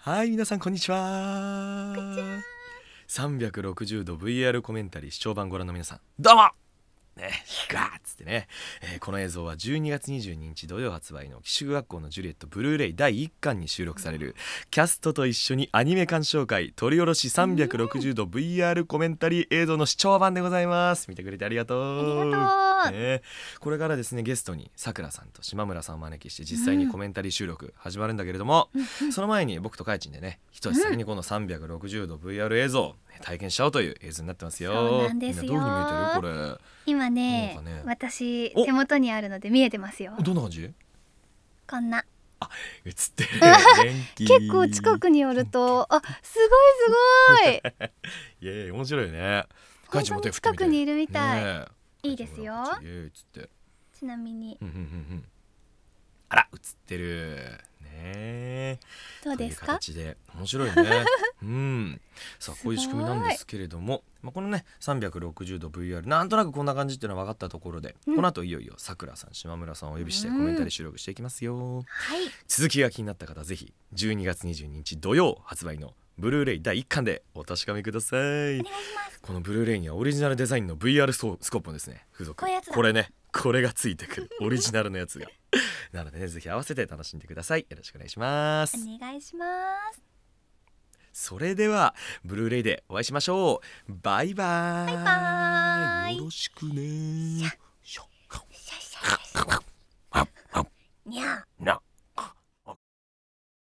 はい皆さんこんにちは360度 VR コメンタリー視聴版ご覧の皆さんどうもねひカっつってね、えー、この映像は12月22日土曜発売の寄宿学校のジュリエットブルーレイ第1巻に収録されるキャストと一緒にアニメ鑑賞会撮り下ろし360度 VR コメンタリー映像の視聴版でございます見てくれてありがとうありがとう、ね、これからですねゲストにさくらさんと島村さんを招きして実際にコメンタリー収録始まるんだけれども、うん、その前に僕とかいちんでね一足先にこの360度 VR 映像体験しちゃおうという映像になってますよ。そうなんですよどういうふうに見えてるこれ今ねね私手元にあるので見えてますよどんな感じこんなあ映ってる 結構近くによるとあすごいすごい いやいや面白いね本当に近くにいるみたい、ね、いいですよちなみに、うんうんうあら映ってるねどうですかで面白いね うんさあこういう仕組みなんですけれどもまあ、このね360度 VR なんとなくこんな感じっていうのは分かったところで、うん、この後いよいよさくらさん島村さんをお呼びしてコメントで収録していきますよ、はい、続きが気になった方ぜひ12月22日土曜発売のブルーレイ第1巻でお確かめくださいこのブルーレイにはオリジナルデザインの VR スコープですね付属これねこれがついてくるオリジナルのやつがなので、ね、ぜひ合わせて楽しんでくださいよろしくお願いしますお願いしますそれではブルーレイでお会いしましょうバイバイバイよろしくねにゃにゃ